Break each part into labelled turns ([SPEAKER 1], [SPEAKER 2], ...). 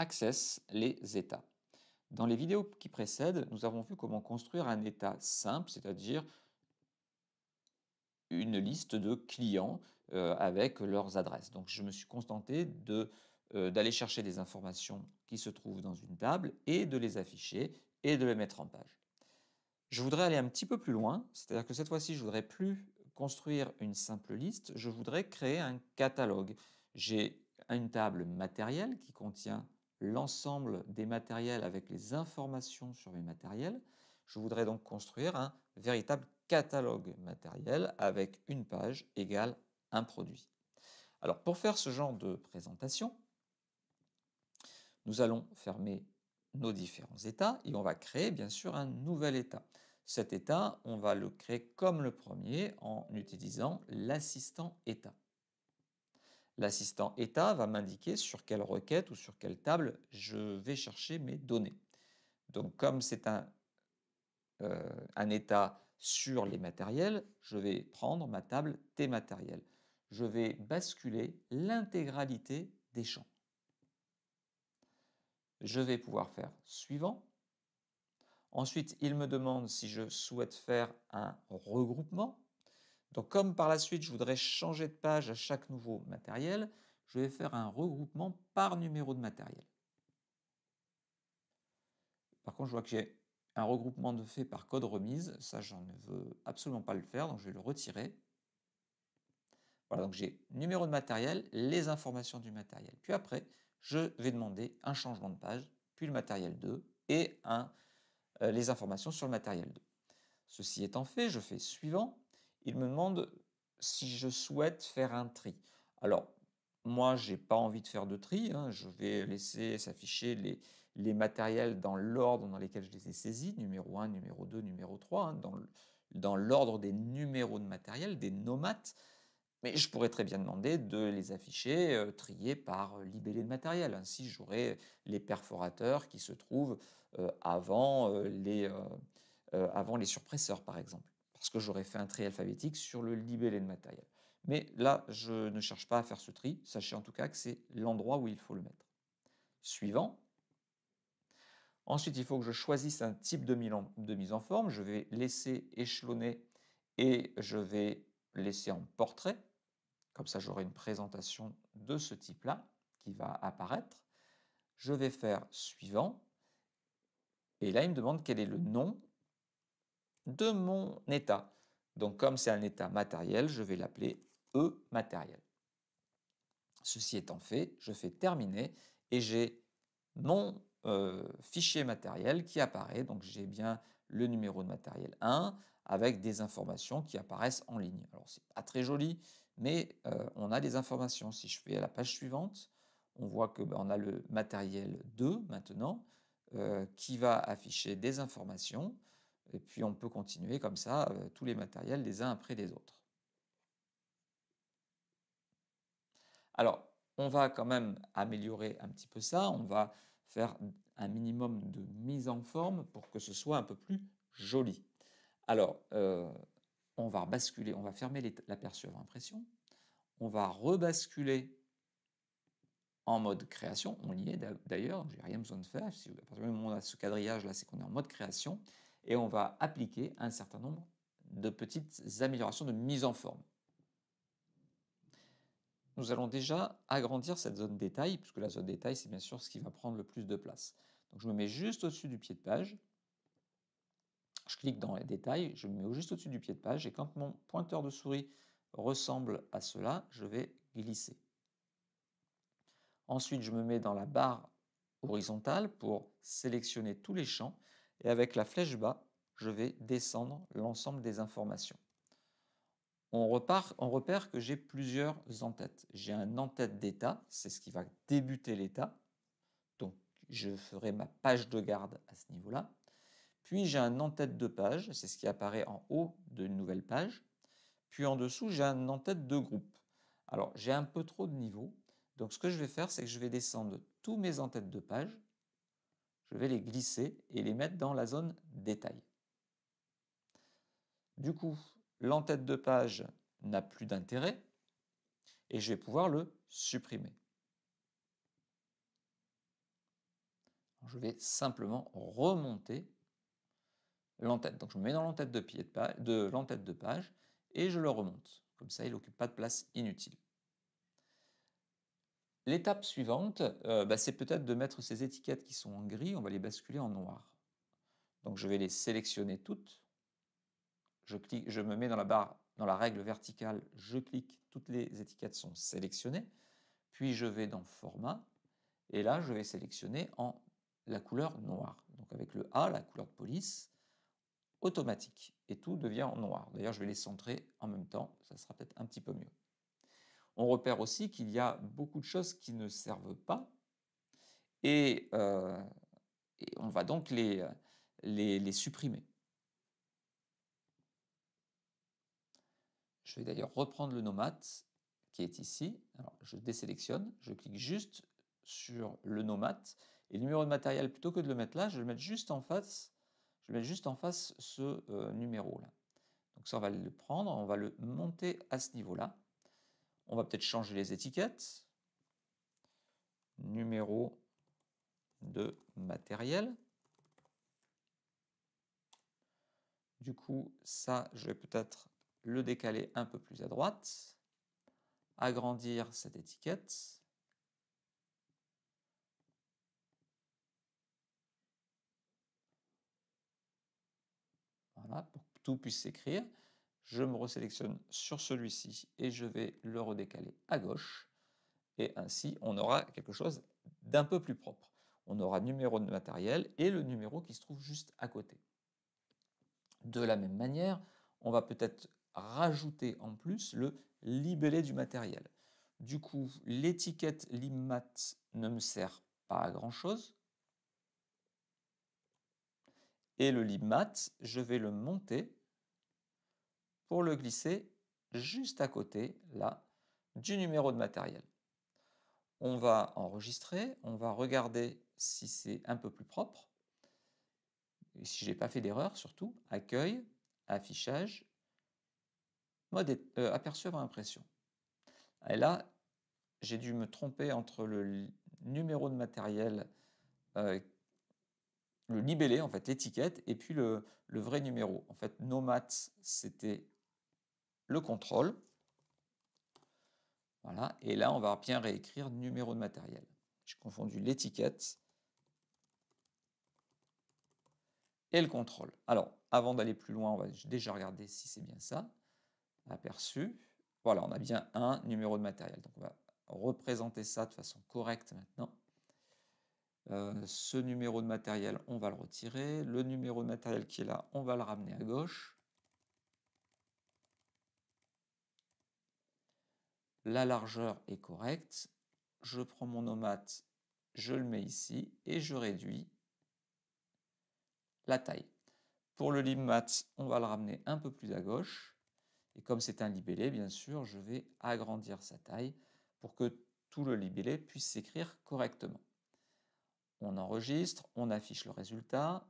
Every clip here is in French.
[SPEAKER 1] Access les états. Dans les vidéos qui précèdent, nous avons vu comment construire un état simple, c'est-à-dire une liste de clients euh, avec leurs adresses. Donc je me suis contenté de euh, d'aller chercher des informations qui se trouvent dans une table et de les afficher et de les mettre en page. Je voudrais aller un petit peu plus loin, c'est-à-dire que cette fois-ci, je ne voudrais plus construire une simple liste, je voudrais créer un catalogue. J'ai une table matérielle qui contient l'ensemble des matériels avec les informations sur mes matériels. Je voudrais donc construire un véritable catalogue matériel avec une page égale un produit. Alors pour faire ce genre de présentation, nous allons fermer nos différents états et on va créer bien sûr un nouvel état. Cet état, on va le créer comme le premier en utilisant l'assistant état. L'assistant état va m'indiquer sur quelle requête ou sur quelle table je vais chercher mes données. Donc comme c'est un, euh, un état sur les matériels, je vais prendre ma table T matériel. Je vais basculer l'intégralité des champs. Je vais pouvoir faire suivant. Ensuite, il me demande si je souhaite faire un regroupement. Donc comme par la suite je voudrais changer de page à chaque nouveau matériel, je vais faire un regroupement par numéro de matériel. Par contre, je vois que j'ai un regroupement de fait par code remise. Ça, j'en ne veux absolument pas le faire, donc je vais le retirer. Voilà, donc j'ai numéro de matériel, les informations du matériel. Puis après, je vais demander un changement de page, puis le matériel 2 et euh, les informations sur le matériel 2. Ceci étant fait, je fais suivant il me demande si je souhaite faire un tri. Alors, moi, je n'ai pas envie de faire de tri. Hein. Je vais laisser s'afficher les, les, matériels dans l'ordre dans lesquels je les ai saisis, numéro 1, numéro 2, numéro 3, hein, dans, l'ordre des numéros de matériel, des nomates. Mais je pourrais très bien demander de les afficher euh, triés par euh, libellé de matériel. Ainsi, j'aurai les perforateurs qui se trouvent euh, avant, les, avant les surpresseurs, par exemple parce que j'aurais fait un tri alphabétique sur le libellé de matériel. Mais là, je ne cherche pas à faire ce tri, sachez en tout cas que c'est l'endroit où il faut le mettre. Suivant. Ensuite, il faut que je choisisse un type de mise en forme. Je vais laisser échelonner et je vais laisser en portrait. Comme ça, j'aurai une présentation de ce type-là qui va apparaître. Je vais faire suivant. Et là, il me demande quel est le nom de mon état. Donc comme c'est un état matériel, je vais l'appeler E matériel. Ceci étant fait, je fais terminer et j'ai mon euh, fichier matériel qui apparaît. Donc j'ai bien le numéro de matériel 1 avec des informations qui apparaissent en ligne. Alors c'est pas très joli, mais euh, on a des informations. Si je fais à la page suivante, on voit que ben, on a le matériel 2 maintenant euh, qui va afficher des informations. Et puis on peut continuer comme ça, euh, tous les matériels les uns après les autres. Alors, on va quand même améliorer un petit peu ça, on va faire un minimum de mise en forme pour que ce soit un peu plus joli. Alors, euh, on va basculer, on va fermer l'aperçu avant impression, on va rebasculer en mode création, on y est d'ailleurs, Je n'ai rien besoin de faire, si, on a ce quadrillage là, c'est qu'on est en mode création, et on va appliquer un certain nombre de petites améliorations de mise en forme. Nous allons déjà agrandir cette zone détail, puisque la zone détail, c'est bien sûr ce qui va prendre le plus de place. Donc je me mets juste au-dessus du pied de page, je clique dans les détails, je me mets juste au-dessus du pied de page, et quand mon pointeur de souris ressemble à cela, je vais glisser. Ensuite, je me mets dans la barre horizontale pour sélectionner tous les champs et avec la flèche bas, je vais descendre l'ensemble des informations. On, on repère que j'ai plusieurs entêtes. J'ai un entête d'état, c'est ce qui va débuter l'état. Donc je ferai ma page de garde à ce niveau-là. Puis j'ai un entête de page, c'est ce qui apparaît en haut d'une nouvelle page. Puis en dessous, j'ai un entête de groupe. Alors j'ai un peu trop de niveaux, donc ce que je vais faire, c'est que je vais descendre tous mes entêtes de page je vais les glisser et les mettre dans la zone détail. Du coup, l'entête de page n'a plus d'intérêt et je vais pouvoir le supprimer. Je vais simplement remonter l'entête. Donc je me mets dans l'entête de, de, de, page et je le remonte. Comme ça, il n'occupe pas de place inutile. L'étape suivante, euh, bah, c'est peut-être de mettre ces étiquettes qui sont en gris, on va les basculer en noir. Donc je vais les sélectionner toutes. Je, clique, je me mets dans la barre, dans la règle verticale, je clique, toutes les étiquettes sont sélectionnées. Puis je vais dans Format, et là je vais sélectionner en la couleur noire. Donc avec le A, la couleur de police, automatique. Et tout devient en noir. D'ailleurs, je vais les centrer en même temps, ça sera peut-être un petit peu mieux on repère aussi qu'il y a beaucoup de choses qui ne servent pas et, euh, on va donc les, les, supprimer. Je vais d'ailleurs reprendre le nomat qui est ici. je désélectionne, je clique juste sur le nomat. et le numéro de matériel, plutôt que de le mettre là, je vais le mettre juste en face, je vais juste en face ce euh, numéro là. Donc ça, on va le prendre, on va le monter à ce niveau-là. On va peut-être changer les étiquettes. Numéro de matériel. Du coup, ça, je vais peut-être le décaler un peu plus à droite, agrandir cette étiquette. Voilà, pour que tout puisse s'écrire je me resélectionne sur celui-ci et je vais le redécaler à gauche. Et ainsi, on aura quelque chose d'un peu plus propre. On aura numéro de matériel et le numéro qui se trouve juste à côté. De la même manière, on va peut-être rajouter en plus le libellé du matériel. Du coup, l'étiquette LIMAT ne me sert pas à grand-chose. Et le LIMAT, je vais le monter pour le glisser juste à côté, là, du numéro de matériel. On va enregistrer, on va regarder si c'est un peu plus propre, et si j'ai pas fait d'erreur surtout, accueil, affichage, mode euh, aperçu avant impression. Et là, j'ai dû me tromper entre le numéro de matériel, euh, le libellé, en fait, l'étiquette, et puis le, vrai numéro. En fait, nomats, c'était le contrôle. Voilà, et là, on va bien réécrire numéro de matériel. J'ai confondu l'étiquette et le contrôle. Alors, avant d'aller plus loin, on va déjà regarder si c'est bien ça. Aperçu. Voilà, on a bien un numéro de matériel. Donc, on va représenter ça de façon correcte maintenant. Euh, ce numéro de matériel, on va le retirer. Le numéro de matériel qui est là, on va le ramener à gauche. la largeur est correcte, je prends mon nomat, je le mets ici et je réduis la taille. Pour le limmat, on va le ramener un peu plus à gauche. Et comme c'est un libellé, bien sûr, je vais agrandir sa taille pour que tout le libellé puisse s'écrire correctement. On enregistre, on affiche le résultat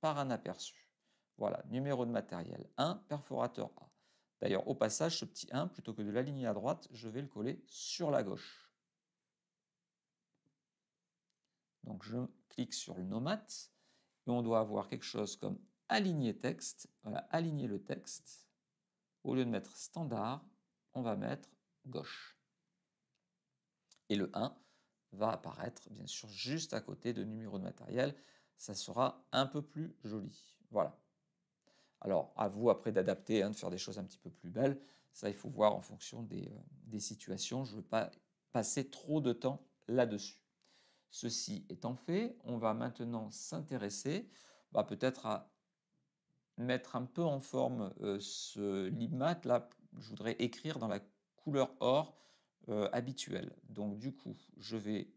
[SPEAKER 1] par un aperçu. Voilà, numéro de matériel 1, perforateur A. D'ailleurs, au passage, ce petit 1, plutôt que de l'aligner à droite, je vais le coller sur la gauche. Donc je clique sur le nomat. et on doit avoir quelque chose comme aligner texte. Voilà, aligner le texte. Au lieu de mettre standard, on va mettre gauche. Et le 1 va apparaître, bien sûr, juste à côté de numéro de matériel. Ça sera un peu plus joli. Voilà. Alors, à vous après d'adapter, hein, de faire des choses un petit peu plus belles. Ça, il faut voir en fonction des, euh, situations. Je ne veux pas passer trop de temps là-dessus. Ceci étant fait, on va maintenant s'intéresser bah, peut-être à mettre un peu en forme euh, ce libmat. Là, je voudrais écrire dans la couleur or euh, habituelle. Donc, du coup, je vais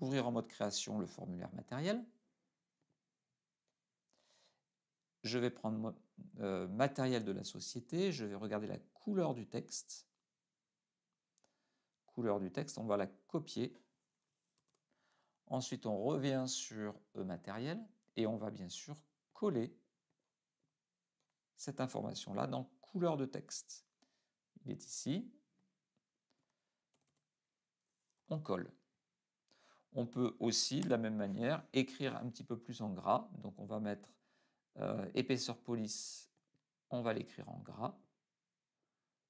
[SPEAKER 1] ouvrir en mode création le formulaire matériel. je vais prendre euh, matériel de la société, je vais regarder la couleur du texte. Couleur du texte, on va la copier. Ensuite, on revient sur matériel et on va bien sûr coller cette information-là dans couleur de texte. Il est ici. On colle. On peut aussi, de la même manière, écrire un petit peu plus en gras. Donc on va mettre euh, épaisseur police, on va l'écrire en gras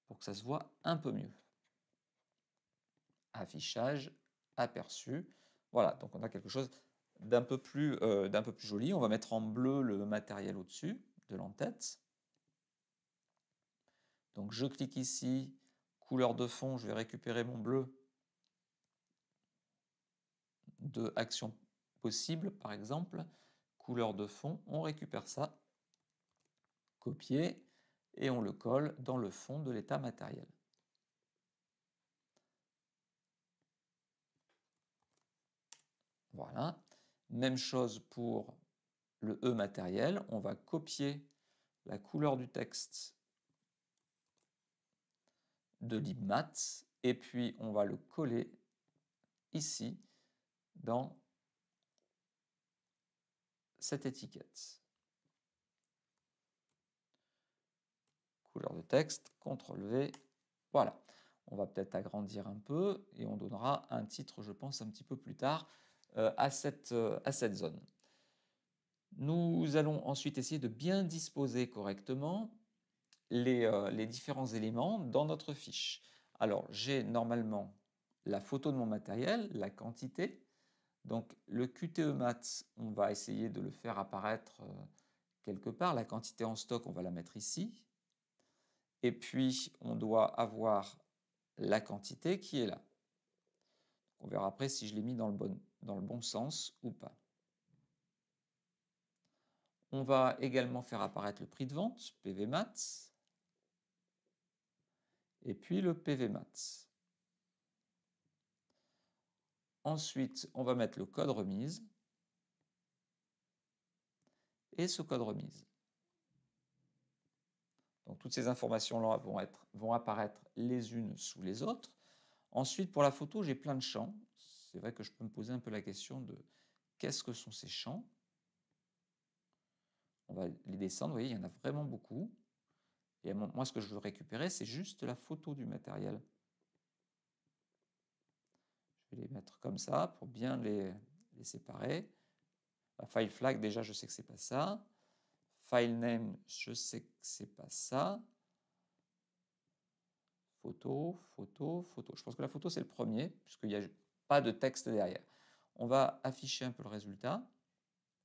[SPEAKER 1] pour que ça se voit un peu mieux. Affichage, aperçu. Voilà, donc on a quelque chose d'un peu, plus, euh, peu plus joli. On va mettre en bleu le matériel au-dessus de l'entête. Donc je clique ici, couleur de fond, je vais récupérer mon bleu de action possible, par exemple couleur de fond, on récupère ça, copier, et on le colle dans le fond de l'état matériel. Voilà. Même chose pour le E matériel. On va copier la couleur du texte de l'IBMAT et puis on va le coller ici dans cette étiquette. Couleur de texte, CTRL V, voilà. On va peut-être agrandir un peu et on donnera un titre, je pense, un petit peu plus tard euh, à, cette, euh, à cette zone. Nous allons ensuite essayer de bien disposer correctement euh, les différents éléments dans notre fiche. Alors, j'ai normalement la photo de mon matériel, la quantité, donc le QTE mat on va essayer de le faire apparaître euh, quelque part. La quantité en stock, on va la mettre ici. Et puis, on doit avoir la quantité qui est là. On verra après si je l'ai mis dans le, bon, sens ou pas. On va également faire apparaître le prix de vente, PV-MAT. et puis le PV-MATS. Ensuite, on va mettre le code remise et ce code remise. Donc toutes ces informations-là vont, vont apparaître les unes sous les autres. Ensuite, pour la photo, j'ai plein de champs. C'est vrai que je peux me poser un peu la question de qu'est-ce que sont ces champs On va les descendre, vous voyez, il y en a vraiment beaucoup. Et moi, ce que je veux récupérer, c'est juste la photo du matériel. Je vais les mettre comme ça pour bien les, séparer. Bah, file flag, déjà, je sais que ce n'est pas ça. File name, je sais que ce n'est pas ça. Photo, photo, photo. Je pense que la photo, c'est le premier, puisqu'il n'y a pas de texte derrière. On va afficher un peu le résultat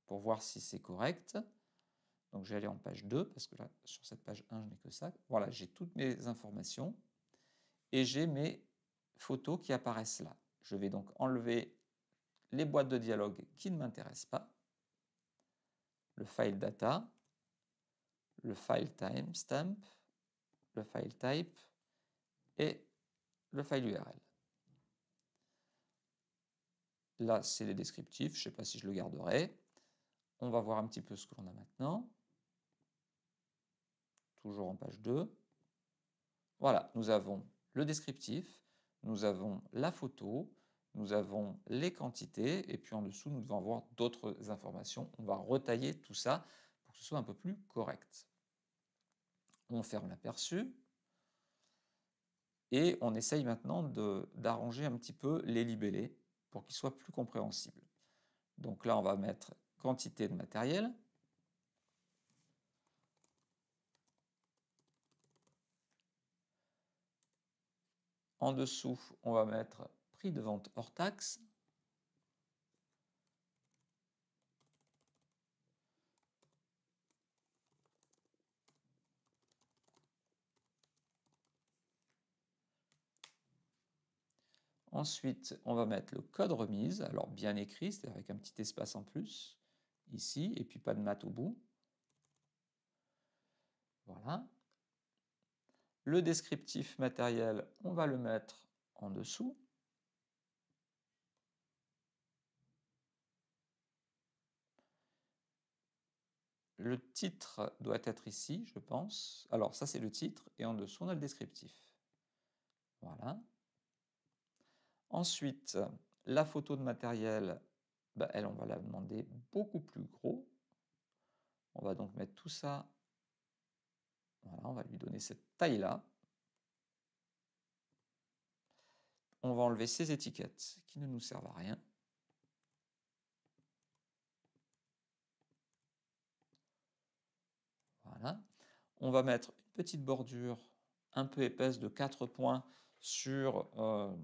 [SPEAKER 1] pour voir si c'est correct. Donc, je vais aller en page 2, parce que là, sur cette page 1, je n'ai que ça. Voilà, j'ai toutes mes informations et j'ai mes photos qui apparaissent là. Je vais donc enlever les boîtes de dialogue qui ne m'intéressent pas, le file data, le file timestamp, le file type et le file URL. Là, c'est les descriptifs, je ne sais pas si je le garderai. On va voir un petit peu ce que l'on a maintenant. Toujours en page 2. Voilà, nous avons le descriptif, nous avons la photo, nous avons les quantités, et puis en dessous, nous devons avoir d'autres informations. On va retailler tout ça pour que ce soit un peu plus correct. On ferme l'aperçu, et on essaye maintenant d'arranger un petit peu les libellés pour qu'ils soient plus compréhensibles. Donc là, on va mettre quantité de matériel, En dessous, on va mettre prix de vente hors taxe. Ensuite, on va mettre le code remise, alors bien écrit, cest avec un petit espace en plus, ici, et puis pas de maths au bout. Voilà. Le descriptif matériel, on va le mettre en dessous. Le titre doit être ici, je pense. Alors ça, c'est le titre, et en dessous, on a le descriptif. Voilà. Ensuite, la photo de matériel, bah, elle, on va la demander beaucoup plus gros. On va donc mettre tout ça on va lui donner cette taille-là. On va enlever ces étiquettes qui ne nous servent à rien. Voilà. On va mettre une petite bordure un peu épaisse de 4 points sur euh,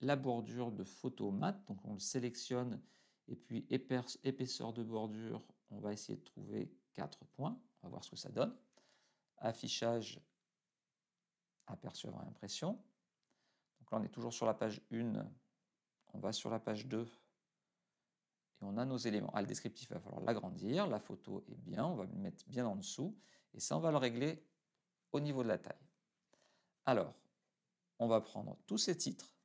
[SPEAKER 1] la bordure de photo mat. Donc on le sélectionne et puis épaisseur de bordure, on va essayer de trouver 4 points. On va voir ce que ça donne affichage, avant impression. Donc là, on est toujours sur la page 1, on va sur la page 2 et on a nos éléments. Ah, le descriptif, il va falloir l'agrandir, la photo est bien, on va le mettre bien en dessous et ça, on va le régler au niveau de la taille. Alors, on va prendre tous ces titres.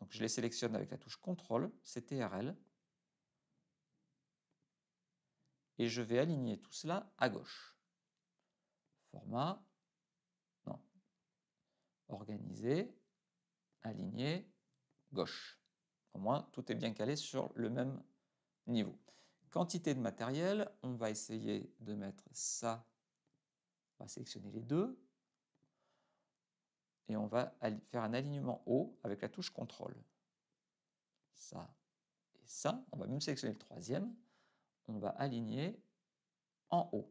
[SPEAKER 1] Donc je les sélectionne avec la touche CTRL, CTRL. Et je vais aligner tout cela à gauche format, non, organisé, aligné, gauche. Au moins, tout est bien calé sur le même niveau. Quantité de matériel, on va essayer de mettre ça, on va sélectionner les deux, et on va faire un alignement haut avec la touche contrôle. Ça et ça, on va même sélectionner le troisième, on va aligner en haut.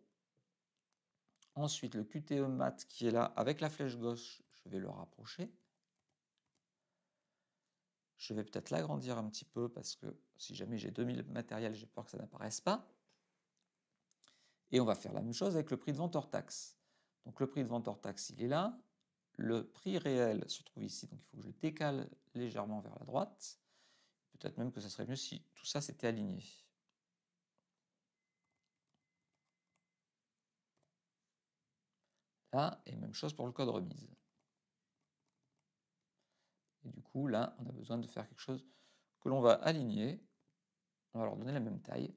[SPEAKER 1] Ensuite, le QTE mat qui est là, avec la flèche gauche, je vais le rapprocher. Je vais peut-être l'agrandir un petit peu parce que si jamais j'ai 2000 matériels, j'ai peur que ça n'apparaisse pas. Et on va faire la même chose avec le prix de vente hors taxe. Donc le prix de vente hors taxe, il est là. Le prix réel se trouve ici, donc il faut que je le décale légèrement vers la droite. Peut-être même que ça serait mieux si tout ça s'était aligné. et même chose pour le code remise. Et du coup, là, on a besoin de faire quelque chose que l'on va aligner. On va leur donner la même taille.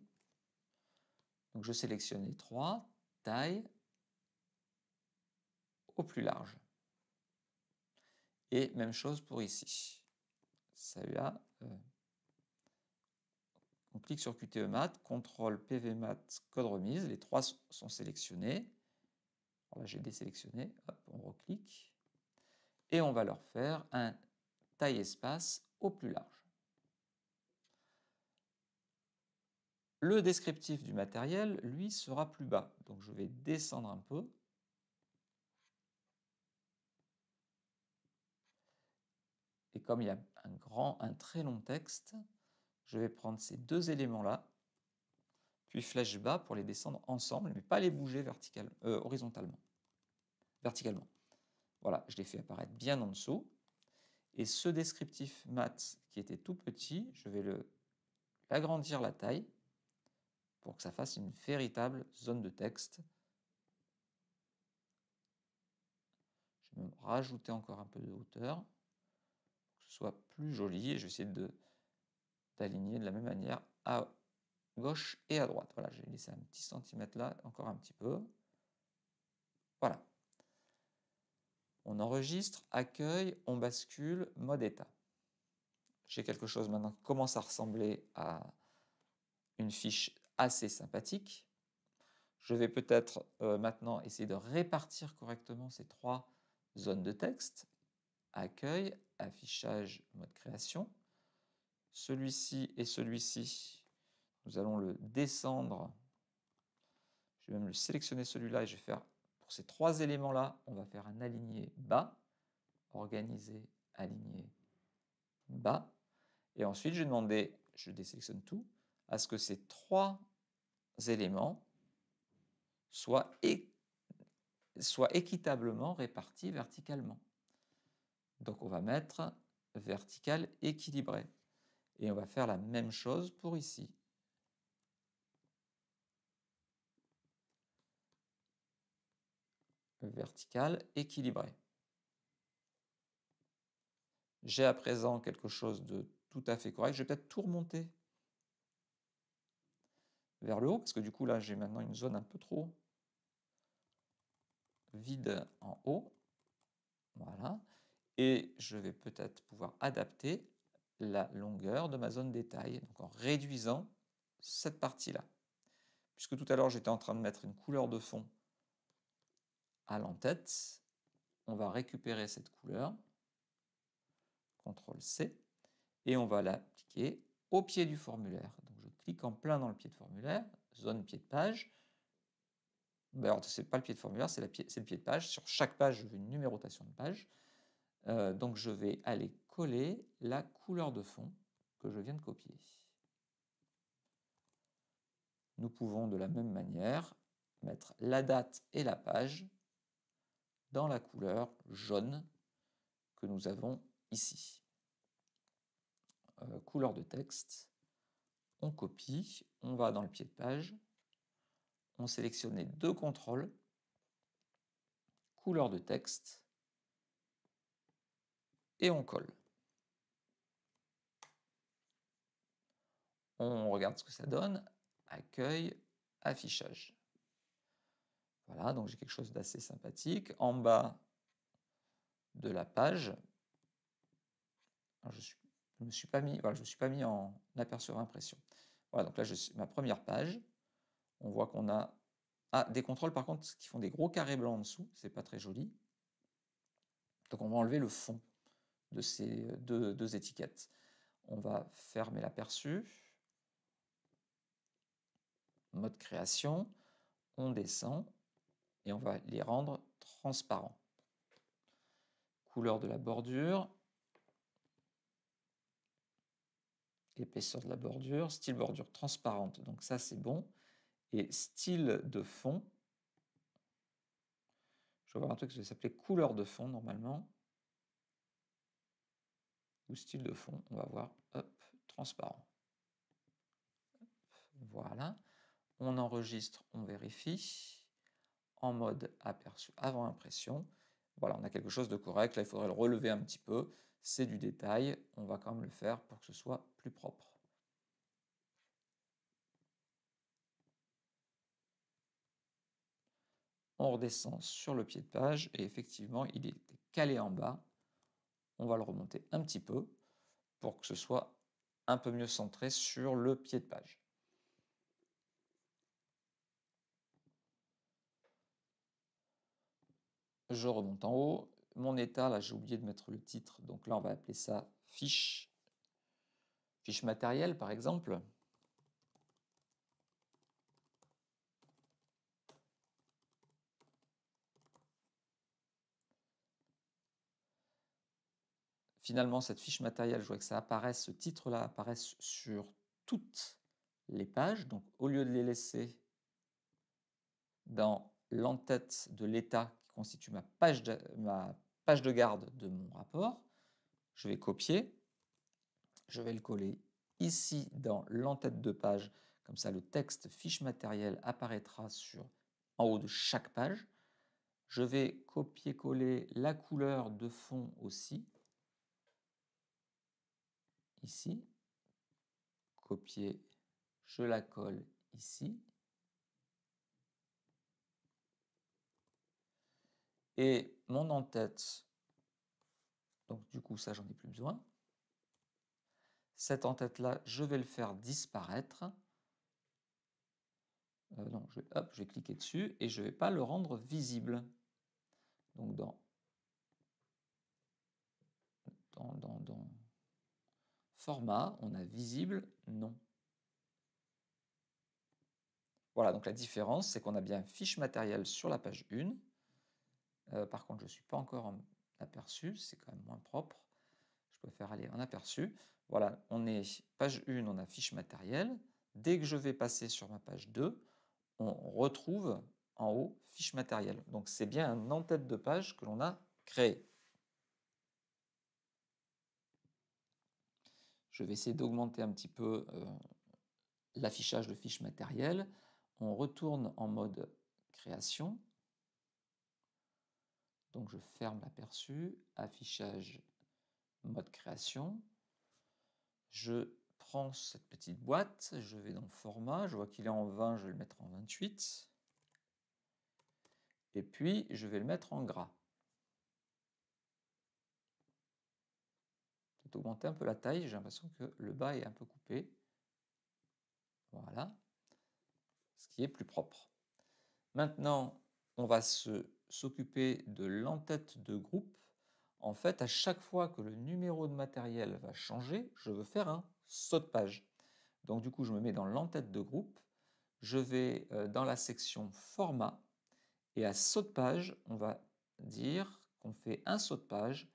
[SPEAKER 1] Donc je sélectionne les trois, taille au plus large. Et même chose pour ici. Celui-là, euh, on clique sur QTE Mat, CTRL PV Mat, code remise, les trois sont sélectionnés j'ai désélectionné, hop, on reclique, et on va leur faire un taille-espace au plus large. Le descriptif du matériel, lui, sera plus bas. Donc je vais descendre un peu. Et comme il y a un grand, un très long texte, je vais prendre ces deux éléments-là puis flèche bas pour les descendre ensemble, mais pas les bouger euh, horizontalement. Verticalement. Voilà, je les fais apparaître bien en dessous. Et ce descriptif mat qui était tout petit, je vais le agrandir la taille pour que ça fasse une véritable zone de texte. Je vais rajouter encore un peu de hauteur que ce soit plus joli et je vais essayer d'aligner de, de la même manière à gauche et à droite. Voilà, j'ai laissé un petit centimètre là, encore un petit peu. Voilà. On enregistre, accueil, on bascule, mode état. J'ai quelque chose maintenant qui commence à ressembler à une fiche assez sympathique. Je vais peut-être euh, maintenant essayer de répartir correctement ces trois zones de texte. Accueil, affichage, mode création. Celui-ci et celui-ci nous allons le descendre. Je vais même le sélectionner celui-là et je vais faire, pour ces trois éléments-là, on va faire un aligné bas, Organiser, aligné bas. Et ensuite, je vais demander, je désélectionne tout, à ce que ces trois éléments soient, soient équitablement répartis verticalement. Donc on va mettre vertical équilibré. Et on va faire la même chose pour ici. Vertical, équilibré. J'ai à présent quelque chose de tout à fait correct. Je vais peut-être tout remonter vers le haut, parce que du coup là j'ai maintenant une zone un peu trop vide en haut. Voilà. Et je vais peut-être pouvoir adapter la longueur de ma zone détail, donc en réduisant cette partie-là. Puisque tout à l'heure j'étais en train de mettre une couleur de fond à l'entête. On va récupérer cette couleur, CTRL-C, et on va l'appliquer au pied du formulaire. Donc je clique en plein dans le pied de formulaire, zone pied de page. Ben, ce pas le pied de formulaire, c'est le pied de page. Sur chaque page, je veux une numérotation de page. Euh, donc je vais aller coller la couleur de fond que je viens de copier. Nous pouvons de la même manière mettre la date et la page dans la couleur jaune que nous avons ici. Euh, couleur de texte, on copie, on va dans le pied de page, on sélectionne les deux contrôles, couleur de texte, et on colle. On regarde ce que ça donne, accueil, affichage. Voilà, donc j'ai quelque chose d'assez sympathique. En bas de la page, je ne me suis pas mis, voilà, je suis pas mis en apercevoir impression. Voilà, donc là, je, suis ma première page, on voit qu'on a ah, des contrôles, par contre, qui font des gros carrés blancs en dessous, c'est pas très joli. Donc on va enlever le fond de ces deux étiquettes. On va fermer l'aperçu, mode création, on descend, et on va les rendre transparents. Couleur de la bordure, épaisseur de la bordure, style bordure transparente, donc ça c'est bon. Et style de fond, je vais voir un truc qui va s'appeler couleur de fond normalement, ou style de fond, on va voir, hop, transparent. voilà, on enregistre, on vérifie en mode aperçu avant impression. Voilà, on a quelque chose de correct. Là, il faudrait le relever un petit peu. C'est du détail. On va quand même le faire pour que ce soit plus propre. On redescend sur le pied de page et effectivement, il est calé en bas. On va le remonter un petit peu pour que ce soit un peu mieux centré sur le pied de page. je remonte en haut. Mon état, là j'ai oublié de mettre le titre, donc là on va appeler ça fiche. Fiche matérielle par exemple. Finalement, cette fiche matérielle, je vois que ça apparaisse, ce titre-là apparaisse sur toutes les pages. Donc, au lieu de les laisser dans l'entête de l'état constitue ma page, de, ma page de garde de mon rapport. Je vais copier, je vais le coller ici dans l'entête de page, comme ça le texte fiche matérielle apparaîtra sur, en haut de chaque page. Je vais copier-coller la couleur de fond aussi, ici, copier, je la colle ici, Et mon en-tête, donc du coup ça j'en ai plus besoin, cette en-tête-là, je vais le faire disparaître. Euh, non, je vais, cliquer dessus et je ne vais pas le rendre visible. Donc dans, dans, dans format, on a visible non. Voilà, donc la différence, c'est qu'on a bien fiche matériel sur la page 1 euh, par contre, je ne suis pas encore en aperçu, c'est quand même moins propre. Je préfère aller en aperçu. Voilà, on est page 1, on a fiche matérielle. Dès que je vais passer sur ma page 2, on retrouve en haut fiche matérielle. Donc c'est bien un en-tête de page que l'on a créé. Je vais essayer d'augmenter un petit peu euh, l'affichage de fiche matérielle. On retourne en mode création. Donc je ferme l'aperçu, affichage, mode création. Je prends cette petite boîte, je vais dans format, je vois qu'il est en 20, je vais le mettre en 28. Et puis je vais le mettre en gras. Je augmenter un peu la taille, j'ai l'impression que le bas est un peu coupé. Voilà, ce qui est plus propre. Maintenant, on va se s'occuper de l'entête de groupe, en fait, à chaque fois que le numéro de matériel va changer, je veux faire un saut de page. Donc du coup, je me mets dans l'entête de groupe, je vais euh, dans la section format, et à saut de page, on va dire qu'on fait un saut de page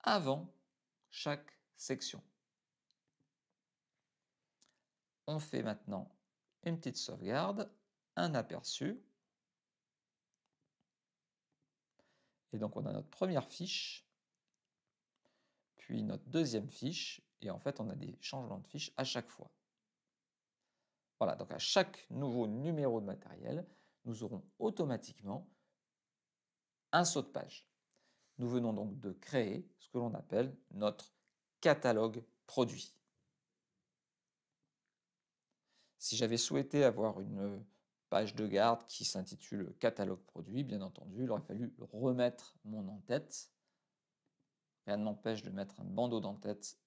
[SPEAKER 1] avant chaque section. On fait maintenant une petite sauvegarde, un aperçu, Et donc on a notre première fiche, puis notre deuxième fiche, et en fait on a des changements de fiches à chaque fois. Voilà, donc à chaque nouveau numéro de matériel, nous aurons automatiquement un saut de page. Nous venons donc de créer ce que l'on appelle notre catalogue produit. Si j'avais souhaité avoir une de garde qui s'intitule Catalogue produit. Bien entendu, il aurait fallu remettre mon en-tête. Rien ne m'empêche de mettre un bandeau d'en-tête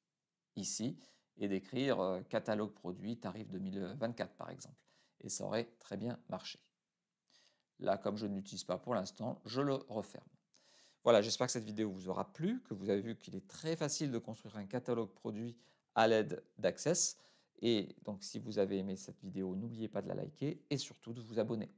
[SPEAKER 1] ici et d'écrire euh, Catalogue produit, tarif 2024 par exemple. Et ça aurait très bien marché. Là, comme je ne l'utilise pas pour l'instant, je le referme. Voilà, j'espère que cette vidéo vous aura plu, que vous avez vu qu'il est très facile de construire un catalogue produit à l'aide d'Access. Et donc si vous avez aimé cette vidéo, n'oubliez pas de la liker et surtout de vous abonner.